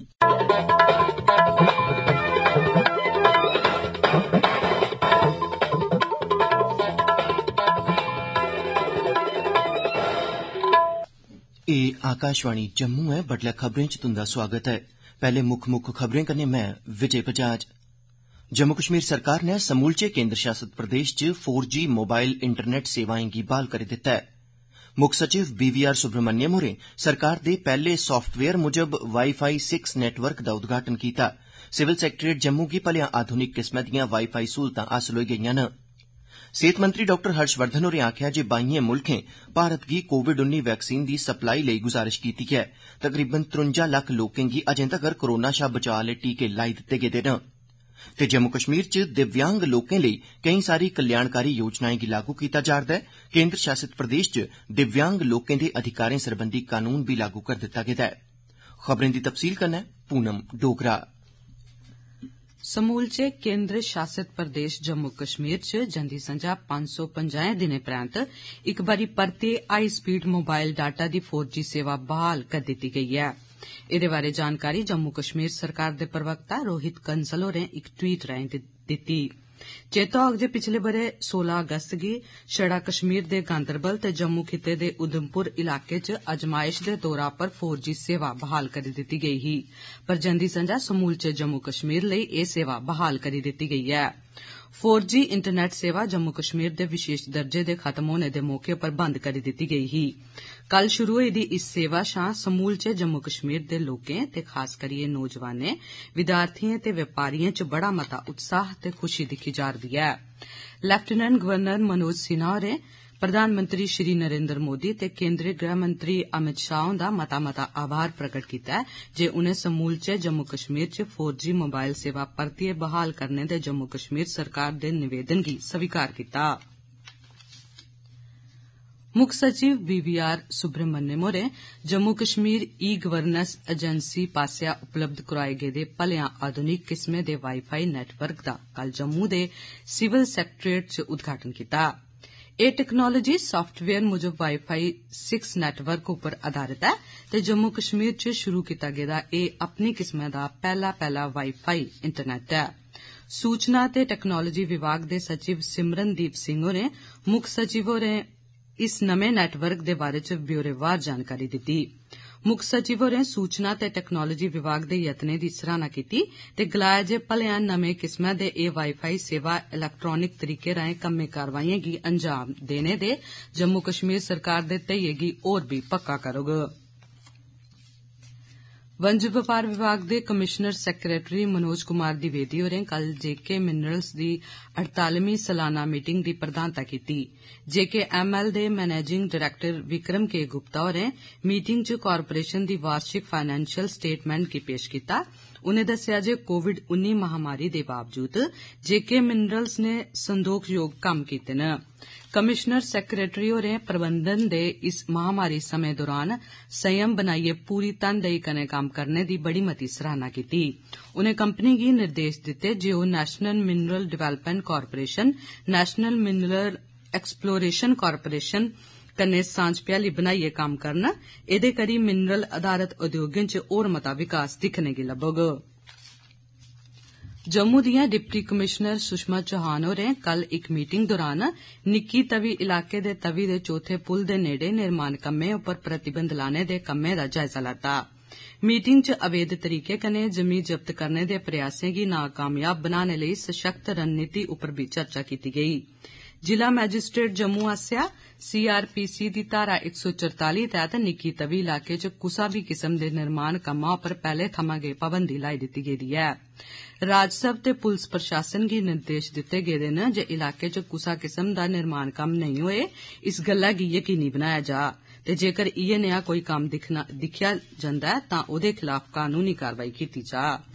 ਏ ਆਕਾਸ਼ਵਾਣੀ ਜੰਮੂ ਹੈ ਬੱਡਲੇ ਖਬਰਾਂ ਚ ਤੁੰਦਾ ਸਵਾਗਤ ਹੈ ਪਹਿਲੇ ਮੁੱਖ ਮੁੱਖ ਖਬਰਾਂ ਕਨੇ ਮੈਂ ਵਿਜੇ ਪਜਾਜ ਜੰਮੂ ਕਸ਼ਮੀਰ ਸਰਕਾਰ ਨੇ ਸਮੂਲਚੇ ਕੇਂਦਰ ਸ਼ਾਸਤ ਪ੍ਰਦੇਸ਼ ਚ 4G ਮੋਬਾਈਲ ਇੰਟਰਨੈਟ ਸੇਵਾਵਾਂ ਦੀ ਬਾਲ ਕਰ ਦਿੱਤਾ ਹੈ मुक्ख सचिव बी वी आर सुब्रह्मण्यम होरें सरकार दे पैहले साफ्टवेयर मुजब वाई फाई सिक्स नेटवर्क दा उद्घाटन कीता सिविल सैक्रेटेरिएट जम्मू गी भलेआं आधुनिक किस्मै दियां वाई फाई स्हूलतां हासल होई गेईआं न सेहत मंत्री डॉ हर्षवर्धन होरें आखेआ जे बाहिएं मुल्खें भारत गी कोविड वैक्सीन दी सप्लाई लेई गुजारिश कीती ऐ तकरीबन त्रुंजा लक्ख लोकें गी अजें तगर कोरोना शा बचाव आह्ले टीके लाई दित्ते गेदे हे ते जम्मू कश्मीर च दिव्यांग लोकें लेई केई सारी कल्याणकारी योजनाएं गी लागू कीता जा'रदा ऐ केन्द्र शासित प्रदेश च दिव्यांग लोकें दे अधिकारें सरबंधी कानून बी लागू करी दित्ता गेदा ऐ खबरें दी तफसील कन्नै पूनम डोगरा समूलचे केन्द्र शासित प्रदेश जम्मू कश्मीर च जंदी संझा पंज सौ पंजाहें दिनें परैन्त इक बारी परतियै हाई स्पीड मोबाइल डाटा दी फोर जी सेवा बहाल करी दित्ती गेई ऐ एह्दे बारै जानकारी जम्मू कश्मीर सरकार दे प्रवक्ता रोहित कंसल होरें इक ट्वीट राएं दित्ती चेता होग जे पिछले ब'रे सोलां अगस्त गी छड़ा कश्मीर दे गांदरबल ते जम्मू खित्ते दे उधमपुर इलाके च अजमाइश दे तौरा पर फोर जी सेवा ब्हाल करी दित्ती गेई ही पर जंदी संझा समूलचे जम्मू कश्मीर लेई एह् सेवा ब्हाल करी दित्ती गेई ऐ 4G ਇੰਟਰਨੈਟ ਸੇਵਾ ਜੰਮੂ ਕਸ਼ਮੀਰ ਦੇ ਵਿਸ਼ੇਸ਼ ਦਰਜੇ ਦੇ ਖਤਮ ਹੋਣੇ ਦੇ ਮੌਕੇ ਪਰ ਬੰਦ ਕਰ ਦਿੱਤੀ ਗਈ ਸੀ ਕੱਲ ਸ਼ੁਰੂ ਹੋਈ ਦੀ ਇਸ ਸੇਵਾ ਸ਼ਾਂ ਸਮੂਲਚੇ ਜੰਮੂ ਕਸ਼ਮੀਰ ਦੇ ਲੋਕਾਂ ਤੇ ਖਾਸ ਕਰਕੇ ਨੌਜਵਾਨਾਂ ਵਿਦਿਆਰਥੀਆਂ ਤੇ ਵਪਾਰੀਆਂ 'ਚ ਬੜਾ ਮਤਾ ਉਤਸ਼ਾਹ ਤੇ ਖੁਸ਼ੀ ਦਿਖੀ ਜਾ ਰਹੀ ਹੈ ਲੈਫਟੀਨੈਂਟ ਗਵਰਨਰ ਮਨੋਜ ਸਿਨਾਰੇ प्रधानमंत्री श्री नरेन्द्र मोदी ते केन्द्री गृहमंत्री अमित शाह हुन्दा मता मता आभार प्रकट कीता ऐ जे उनें समूलचे जम्मू कश्मीर च फोर जी मोबाईल सेवा परतियै बहाल करने दे जम्मू कश्मीर सरकार दे निवेदन गी स्वीकार कीता मुक्ख सचिव बी वी आर सुब्रमण्यम होरें Jammu Kashmir e governance agency पास्सेआ उपलब्ध करोआए गेदे भलेयां आधुनिक किस्मै दे वाईफाई नेटवर्क दा कल जम्मू दे सिविल सैक्रेटेरिएट च उद्घाटन कीता हा ਇਹ ਟੈਕਨੋਲੋਜੀ ਸੌਫਟਵੇਅਰ ਮੁਜਬ ਵਾਈਫਾਈ 6 ਨੈਟਵਰਕ ਉਪਰ ਆਧਾਰਿਤ ਹੈ ਤੇ ਜੰਮੂ ਕਸ਼ਮੀਰ ਚ ਸ਼ੁਰੂ ਕੀਤਾ ਗਿਆ ਦਾ ਇਹ ਆਪਣੀ ਕਿਸਮ ਦਾ ਪਹਿਲਾ ਪਹਿਲਾ ਵਾਈਫਾਈ ਇੰਟਰਨੈਟ ਹੈ ਸੂਚਨਾ ਤੇ ਟੈਕਨੋਲੋਜੀ ਵਿਭਾਗ ਦੇ ਸਚਿਵ ਸਿਮਰਨਦੀਪ ਸਿੰਘ ਹੋਰੇ ਮੁੱਖ ਸਚਿਵ ਹੋਰੇ ਇਸ ਨਵੇਂ ਨੈਟਵਰਕ ਦੇ ਬਾਰੇ ਚ ਬਿਉਰੇਵਾਰ ਜਾਣਕਾਰੀ ਦਿੱਤੀ ਮੁੱਖ ਸਚਿਵ ਹੋਰੇ ਸੂਚਨਾ ਤੇ ਟੈਕਨੋਲੋਜੀ ਵਿਭਾਗ ਦੇ ਯਤਨੇ ਦੀ ਸਰਾਹਨਾ ਕੀਤੀ ਤੇ ਗਲਾਇਆ ਜੇ ਭਲਿਆਂ ਨਵੇਂ ਕਿਸਮਾਂ ਦੇ ਇਹ ਵਾਈਫਾਈ ਸੇਵਾ ਇਲੈਕਟ੍ਰੋਨਿਕ ਤਰੀਕੇ ਰਾਹੀਂ ਕੰਮੇ ਕਾਰਵਾਈਆਂ ਗੀ ਅੰਜਾਮ ਦੇਣੇ ਦੇ ਜੰਮੂ ਕਸ਼ਮੀਰ ਸਰਕਾਰ ਦੇ ਤਈਏਗੀ ਗੀ ਹੋਰ ਵੀ ਪੱਕਾ ਕਰੋਗੇ ਵਣਜ ਵਪਾਰ ਵਿਭਾਗ ਦੇ ਕਮਿਸ਼ਨਰ ਸੈਕਟਰੀ ਮਨੋਜ ਕੁਮਾਰ ਦਿਵੇਦੀ ਹੋਰੇ ਕੱਲ ਜੇਕੇ ਮਿਨਰਲਸ ਦੀ 48ਵੀਂ ਸਾਲਾਨਾ ਮੀਟਿੰਗ ਦੀ ਪ੍ਰਧਾਨਤਾ ਕੀਤੀ ਜੇਕੇ ਐਮਐਲ ਦੇ managing director Vikram K Gupta ਹੋ ਰਹੇ ਮੀਟਿੰਗ 'ਚ ਕਾਰਪੋਰੇਸ਼ਨ ਦੀ ਵਾਰਸ਼ਿਕ ਫਾਈਨੈਂਸ਼ੀਅਲ ਸਟੇਟਮੈਂਟ ਕੀ ਪੇਸ਼ ਕੀਤਾ ਉਹਨੇ ਦੱਸਿਆ ਜੇ ਕੋਵਿਡ-19 ਮਹਾਮਾਰੀ ਦੇ ਬਾਵਜੂਦ ਜੇਕੇ ਮਿਨਰਲਸ ਨੇ ਸੰਦੋਖਯੋਗ ਕੰਮ ਕੀਤੇ ਨੇ कमीश्नर सैक्रेटरी होरें प्रबंधन दे इस महामारी समें दौरान संयम बनाइयै पूरी घनदेई कन्नै कम्म करने दी बड़ी मती सराहना कीती उनें कंपनी गी निर्देश दित्ते जे ओह् national mineral development corporation national mineral exploration corporation कन्नै सांझ भ्याली बनाइयै कम्म करन एह्दे करी मिनरल आधारित उद्योगें च होर मता विकास दिक्खने गी लब्बोग जम्मू दियां डिप्टी कमीश्नर सुषमा चौहान होरें कल इक मीटिंग दौरान निक्की तवी इलाके दे तवी दे चौथे पुल दे नेड़े निर्माण कम्में उप्पर प्रतिबंध लाने दे कम्मै दा जायजा लैता मीटिंग च अवैध तरीके कन्नै जिमीं जब्त करने दे प्रयासें गी नाकामयाब बनाने लेई सशक्त रणनीति उप्पर बी चर्चा कीती गेई जिला मैजिस्ट्रेट जम्मू आस्सेआ सीआरपीसी दी धारा इक सौ चरताली तैहत निक्की तवी इलाके च कुसा बी किस्म दे निर्माण कम्मा उप्पर पैहले थमां गै पाबंदी लाई दित्ती गेदी ऐ राजस्व ते पुलस प्रशासन गी निर्देश दित्ते गेदे न जे इलाके च कुसा किस्म दा निर्माण कम्म नेई होए इस गल्लै गी यकीनी बनाया जा ते जेकर इयै नेहा कोई कम्म दिक्खेआ जंदा ऐ तां ओहदे खलाफ कनूनी कारवाई कीती जाग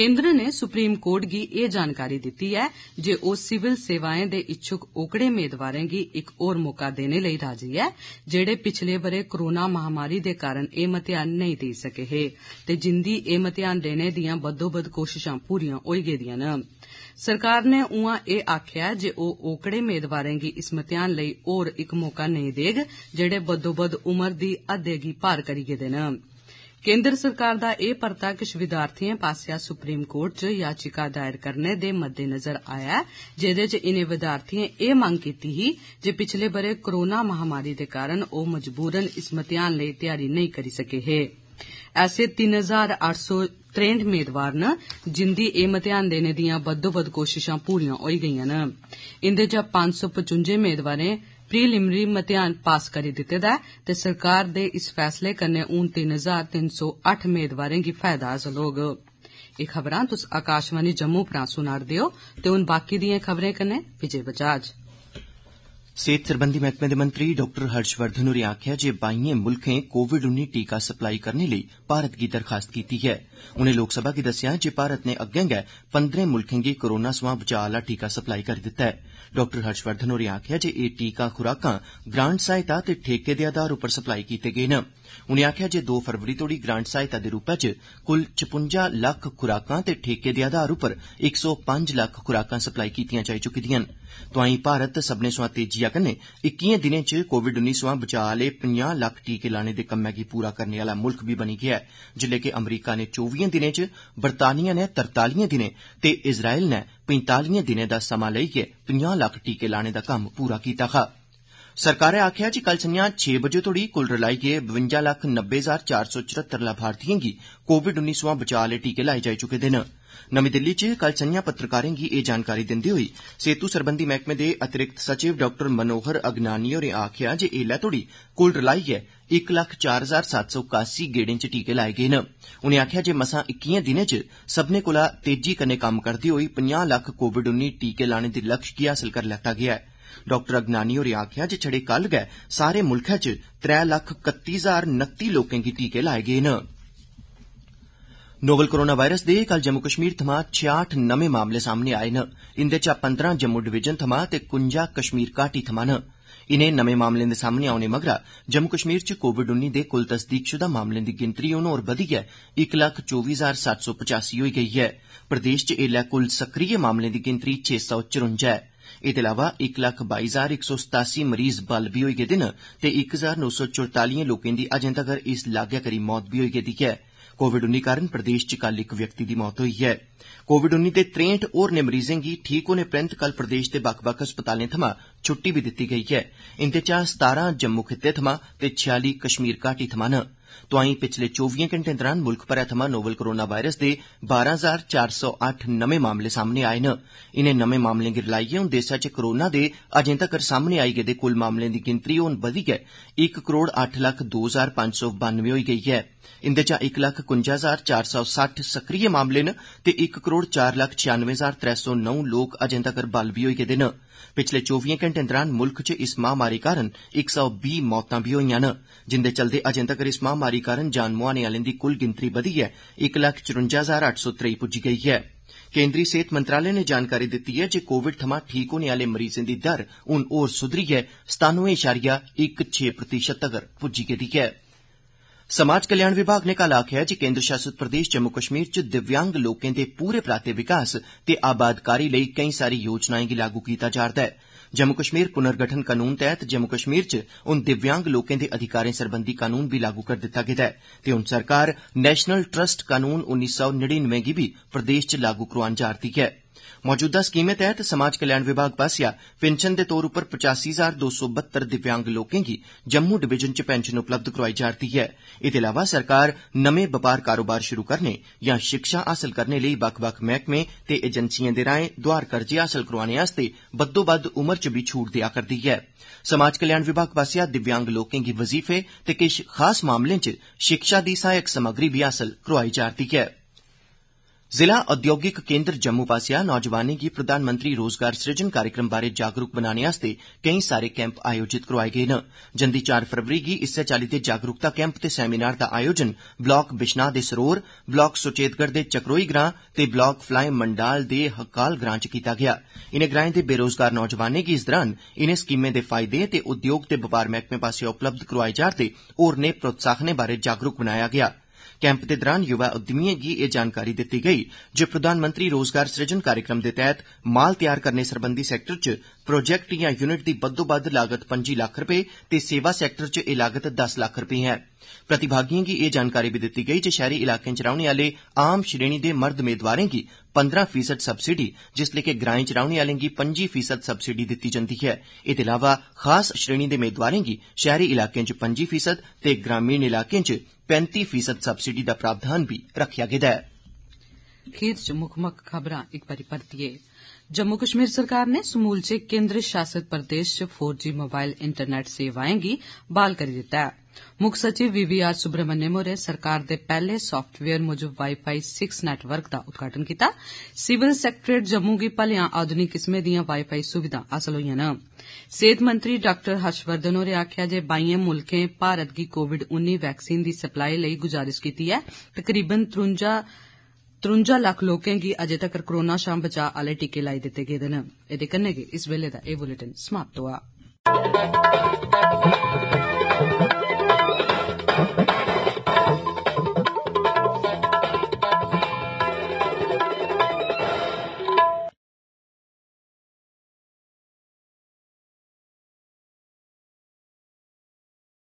केन्द्र नै सुप्रीम कोर्ट गी एह् जानकारी दित्ती ऐ जे ओह् सिविल सेवाएं दे इच्छुक ओकड़े मेदवारें गी इक होर मौका देने लेई राजी ऐ जेहड़े पिछले ब'रे कोरोना महामारी दे कारण एह् म्तेहान नेईं देई सके हे ते जिंदी एह् म्तेहान देने दिआं बद्दोबद कोशशां पूरिआं होई गेदिआं न सरकार नै उआं एह् आखेआ ऐ जे ओह् ओकड़े मेदवारें गी इस म्तेहान लेई होर इक मौका नेईं देग जेहड़े बद्दोबद उम्र दी हद्दै गी पार करी गेदे हे केन्द्र सरकार दा एह् परता किश विद्यार्थिएं पास्सेआ सुप्रीम कोर्ट च याचिका दायर करने दे मद्देनज़र आया ऐ जेह्दे च इनें विद्यार्थिएं एह् मंग कीती ही जे पिछले ब'रे कोरोना महामारी दे कारण ओह् मजबूरन इस मतेयान लेई तैयारी नेईं करी सके हे ऐसे तिन हजार अट्ठ सौ त्रेंठ मेदवार न जिंदी एह् मतेयान देने दियां बद्धोबद्द कोशशां पूरियां होई गेइयां न इंदे चा पंज सौ पचुंजे मेदवारें प्रीलिमिनरी म्तेयान पास करी दिते दा ऐ ते सरकार दे इस फैसले कन्नै हून तिन हजार तिन सौ अट्ठ मेदवारें गी फायदा हासल होग एह् खबरां तुस आकाशवाणी जम्मू परा सुना'रदे ओ ते हून बाकी दिएं खबरें कन्नै विजय बजाज सेहत सरबंधी मैह्कमे दे मंत्री डाक्टर हर्षवर्धन होरें आखेआ ऐ जे बाइएं मुल्खें कोविड टीका सप्लाई करने लेई भारत गी दरखास्त कीती ऐं उनें लोकसभा गी दस्सेआ जे भारत नै अग्गें गै पंदरें मुल्खें गी कोरोना सवां बचाऽ आह्ला टीका सप्लाई करी दित्ता ऐ डाक्टर हर्षवर्धन होरें आखेआ जे एह् टीका खुराकां ग्रांट सहायता ते ठेके दे आधार उप्पर सप्लाई कीते गे न उनें आखेआ जे दो फरवरी तोड़ी ग्रांट सहायता दे रूपै च कुल छपुंजा लक्ख खुराकां ते ठेके दे आधार उप्पर इक सौ पंज लक्ख खुराकां सप्लाई कीतियां जाई चुकी दिआं न तोआई भारत सब्मनें सवां तेजिआ कन्नै इक्किएं दिनें च कोविड सवां बचाऽ आह्ले पंजाह लक्ख टीके लाने दे कम्मै गी पूरा करने आह्ला मुल्ख बी बनी गेआ ऐ जिल्ले के अमरीका नै दिनें च बरतानिया नै तरतालीएं दिनें ते इज़रायल नै पंजतालीएं दिनें दा समा लेइयै पंजाह् लक्ख टीके लाने दा कम्म पूरा कीता हा सरकारै आक्खेआ जे कल संझा छे बजे तोड़ी कुल रलाइयै बवंजा लक्ख नब्बे हजार चार सौ चरह्त्तर लाभार्थिएं गी कोविड उन्नी सोयां बचाऽ आह्ले टीके लाए जाई चुके दे हे नमीं दिल्ली च कल संजा पत्रकारें गी एह् जानकारी दिंदे होई सेहतु सरबंधी मैह्कमे दे अतिरिक्त सचिव डाक्टर मनोहर अगनानी होरें आक्खेआ जे ऐल्लै तोड़ी कुल रलाइयै इक लक्ख चार हजार सत्त सौ कास्सी गेड़ें च टीके लाए गे न उनें आक्खेआ जे मसा इक्किएं दिनें च सब्मनें कोला तेजी कन्नै कम्म करदे होई पंजाह् लक्ख कोविड उन्नी टीके लाने दे लक्ष्य गी हासल करी लैता गेआ ऐ डाक्टर अगनानी होरें आक्खेआ जे छड़े कल गै सारे मुल्खै च त्रै लक्ख कत्ती हजार नत्ती लोकें गी टीके लाए गेन नोवेल कोरोना वायरस दे कल जम्मू कश्मीर थमां छठ नमें मामले सामने आए न इंदे चा पंदरां जम्मू डिवीजन थमां ते कुंजा कश्मीर घाटी थमां न इनें नमें मामलें दे सामने औने मगरा जम्मू कश्मीर च कोविड उन्नी दे कुल तसदीकशुदा मामलें दी गिनतरी हून होर बधियै इक लक्ख चौबी हजार सत्त सौ पचासी होई गेई ऐ प्रदेश च ऐल्लै कुल सक्रिय मामलें दी गिनतरी छे सौ चरुंजा ऐ एह्दे अलावा इक लक्ख बाई हजार इक सौ सतासी मरीज बल बी होई गेदे न ते इक हजार नौ सौ चुरतालीएं लोकें दी अजें तगर इस लागै करी मौत बी होई गेदी ऐं कोविड उन्नी कारण प्रदेश च कल इक व्यक्ति दी मौत होई ऐ कोविड उन्नी दे त्रेह्ठ होरनें मरीजें गी ठीक होने परैन्त कल प्रदेश दे बक्ख बक्ख अस्पतालें थमां छुट्टी बी दित्ती गेई ऐ इंदे चा सतारां जम्मू खित्ते थमां ते छयाली कश्मीर घाटी थमां तोआई पिछले चौबिएं घैंटें दौरान मुल्ख भरै थमां नोवेल कोरोना वायरस दे बारां हजार चार सौ अट्ठ नमें मामले सामने आए न इनें नमें मामलें गी रलाइयै हून देसै च कोरोना दे अजें तक्कर सामने आई गेदे कुल मामलें दी गिनतरी हून बधी गै इक करोड़ अट्ठ लक्ख दो हजार पंज सौ बानवे होई गेई ऐ इंदे चा इक लक्ख कुंजा हजार चार सौ सट्ठ सक्रिय मामले न ते इक करोड़ चार लक्ख छयानवे हजार त्रै सौ नौ लोक अजें तगर बल बी होई गेदे न पिछले चौविएं घैंटे दौरान मुल्ख च इस महामारी कारण इक सौ बीह् मौतां बी होई न जिंदे चलदे अजें तगर महामारी कारण जान मुहाने आह्लें दी कुल गिनतरी बधियै इक लक्ख चरुंजा हजार अट्ठ सौ त्रेई पुज्जी गेई ऐ केन्द्री सेहत मंत्रालय नै जानकारी दित्ती ऐ जे कोविड थमां ठीक होने आह्ले मरीजें दी दर हून होर सुधरियै सतानुए इशारिया इक छे प्रतिशत तगर पुज्जी गेदी ऐ समाज कल्याण विभाग नै कल आखेआ ऐ जे केन्द्र शासित प्रदेश जम्मू कश्मीर च दिव्यांग लोकें दे पूरे पराते विकास ते आबादकारी लेई केई सारी योजनाएं गी लागू कीता जा'रदा ऐ जम्मू कश्मीर पुनर्गठन कानून तैह्त जम्मू कश्मीर च हून दिव्यांग लोकें दे अधिकारें सरबंधी कानून बी लागू करी दित्ता गेदा ऐ ते हून सरकार नेशनल ट्रस्ट कानून उन्नी सौ नड़िनवें गी बी प्रदेश च लागू करोआन जा'रदी हं मौजूदा स्कीमै तैह्त समाज कल्याण विभाग पास्सेआ पिंशन दे तौर उप्पर पचासी हजार दो सौ बत्तर दिव्यांग लोकें गी जम्मू डिवीजन च पेंशन उपलब्ध करोआई जा'रदी ऐ एह्दे अलावा सरकार नमें बपार कारोबार शुरु करने यां शिक्षा हासल करने लेई बक्ख बक्ख मैह्कमें ते एजेंसिएं दे राएं दोआर कर्जे हासल करोआने आस्तै बद्दोबद्द उम्र च बी छूट देआ करदी ऐ समाज कल्याण विभाग पास्सेआ दिव्यांग लोकें गी वजीफे ते किश खास मामलें च शिक्षा दी सहायक समग्री बी हासल करोआई जा'रदी ऐं जिला उद्योगिक केन्द्र जम्मू आसेआ नौजवानें गी प्रधानमंत्री रोजगार सृजन कार्यक्रम बारै जागरूक बनाने लेई केई सारे कैंप आयोजित न जंदी चार फरवरी गी इस्सै चाल्ली दे जागरूकता कैंप ते सैमिनार दा आयोजन ब्लाक बिश्नाह दे सरोर ब्लाक सुचेतगढ़ दे चक्रोई ग्रां ते ब्लाक फलाएं मंडाल दे हक्काल ग्रां च कीता गेआ इनें ग्रां दे बेरोजगार नौजवानें गी इस दौरान इनें स्कीमें दे फायदे ते उद्योग ते बपार मैहकमे आसेआ उपलब्ध करोआए जा'रदे होरनें प्रोत्साहनें बारै जागरूक बनाया गेआ ऐ कैंप दे दौरान युवा उद्यमिएं गी एह् जानकारी दित्ती गेई जे प्रधानमंत्री रोजगार सृजन कार्यक्रम दे तैह्त माल तैयार करने सरबंधी सैक्टर च प्रोजेक्ट यां युनिट दी बद्वोबद्व लागत पं'जी लक्ख रपे ते सेवा सैक्टर च एह् लागत दस लक्ख रपे ऐ प्रतिभागिएं गी एह् जानकारी बी दित्ती गेई जे शैहरी इलाकें च रौहने आह्ले आम श्रेणी दे मर्द मेदवारें गी पंदरां फीसद सब्सिडी जिसलै के ग्राएं च रौहने आह्लें गी पं'जी फीसद सब्सिडी दित्ती जंदी ऐ एह्दे अलावा खास श्रेणी दे मेदवारें गी शैहरी इलाकें च पं'जी फीसद ते ग्रामीण इलाकें च पैंती फीसद सब्सिडी दा प्रावधान बी रक्खेआ गेदा ऐ जम्मू कश्मीर सरकार नै समूलचे केन्द्र शासित प्रदेश च फोर जी इंटरनेट सेवाएं गी ब्हाल करी दित्ता ऐ मुक्ख सचिव बी वी आर सुब्रमण्यम होरें सरकार दे पहले सॉफ्टवेयर मूजब वाईफाई 6 नेटवर्क दा उद्घाटन कीता सिविल सैक्रेटेरिएट जम्मू गी भलेयां आधुनिक किस्मै दियां वाईफाई सुविधां हासल होईयां न सेहत मंत्री डाक्टर हर्षवर्धन होरें आक्खेआ जे बाइएं मुल्खें भारत गी कोविड वैक्सीन दी सप्लाई लेई गुजारिश कीती ऐ तकरीबन त्रुंजा त्रुंजा लक्ख लोकें गी अजें तक्कर कोरोना शा बचाऽ आह्ले टीके लाई दित्ते गेदे न एह्दे कन्नै गै इस बेल्ले दा एह् बुलेटिन समाप्त होआ